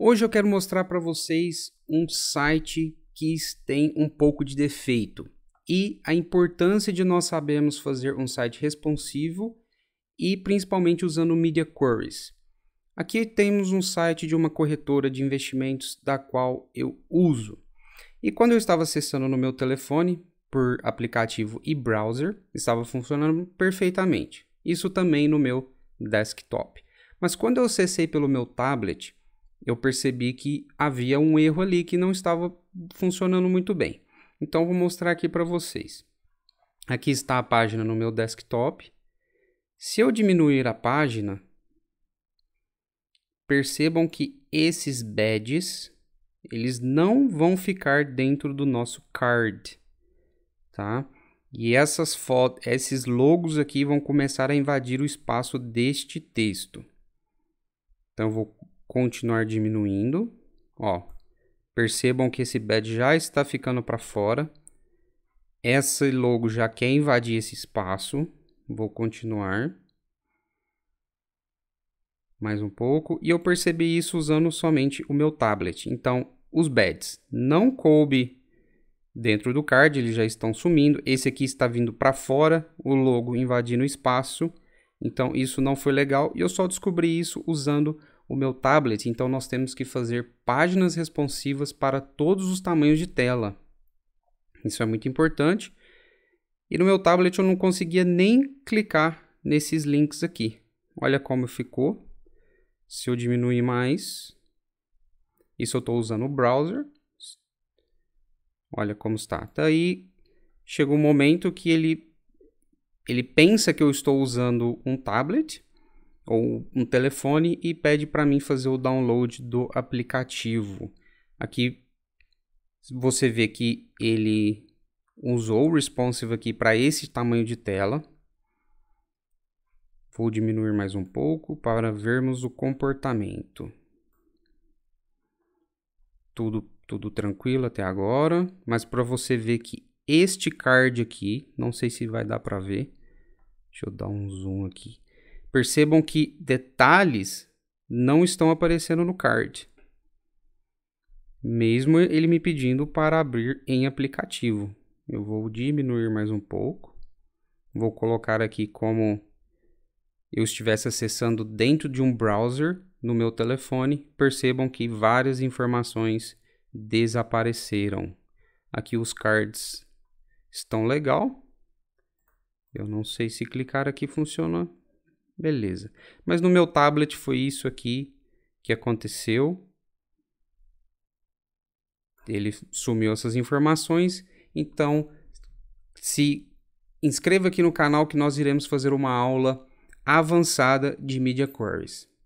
Hoje eu quero mostrar para vocês um site que tem um pouco de defeito e a importância de nós sabermos fazer um site responsivo e principalmente usando media queries. Aqui temos um site de uma corretora de investimentos da qual eu uso. E quando eu estava acessando no meu telefone por aplicativo e browser, estava funcionando perfeitamente. Isso também no meu desktop. Mas quando eu acessei pelo meu tablet, eu percebi que havia um erro ali que não estava funcionando muito bem. Então vou mostrar aqui para vocês. Aqui está a página no meu desktop. Se eu diminuir a página, percebam que esses badges eles não vão ficar dentro do nosso card, tá? E essas fotos, esses logos aqui vão começar a invadir o espaço deste texto. Então eu vou continuar diminuindo. Ó, percebam que esse bed já está ficando para fora. Esse logo já quer invadir esse espaço. Vou continuar. Mais um pouco. E eu percebi isso usando somente o meu tablet. Então, os beds não coube dentro do card, eles já estão sumindo. Esse aqui está vindo para fora, o logo invadindo o espaço. Então, isso não foi legal. E eu só descobri isso usando o meu tablet, então nós temos que fazer páginas responsivas para todos os tamanhos de tela. Isso é muito importante. E no meu tablet eu não conseguia nem clicar nesses links aqui. Olha como ficou. Se eu diminuir mais, isso eu estou usando o browser. Olha como está. Tá aí. Chega um momento que ele, ele pensa que eu estou usando um tablet, ou um telefone e pede para mim fazer o download do aplicativo. Aqui você vê que ele usou o responsive aqui para esse tamanho de tela. Vou diminuir mais um pouco para vermos o comportamento. Tudo, tudo tranquilo até agora, mas para você ver que este card aqui, não sei se vai dar para ver, deixa eu dar um zoom aqui. Percebam que detalhes não estão aparecendo no card. Mesmo ele me pedindo para abrir em aplicativo. Eu vou diminuir mais um pouco. Vou colocar aqui como eu estivesse acessando dentro de um browser no meu telefone. Percebam que várias informações desapareceram. Aqui os cards estão legal. Eu não sei se clicar aqui funciona Beleza. Mas no meu tablet foi isso aqui que aconteceu. Ele sumiu essas informações, então se inscreva aqui no canal que nós iremos fazer uma aula avançada de Media Queries.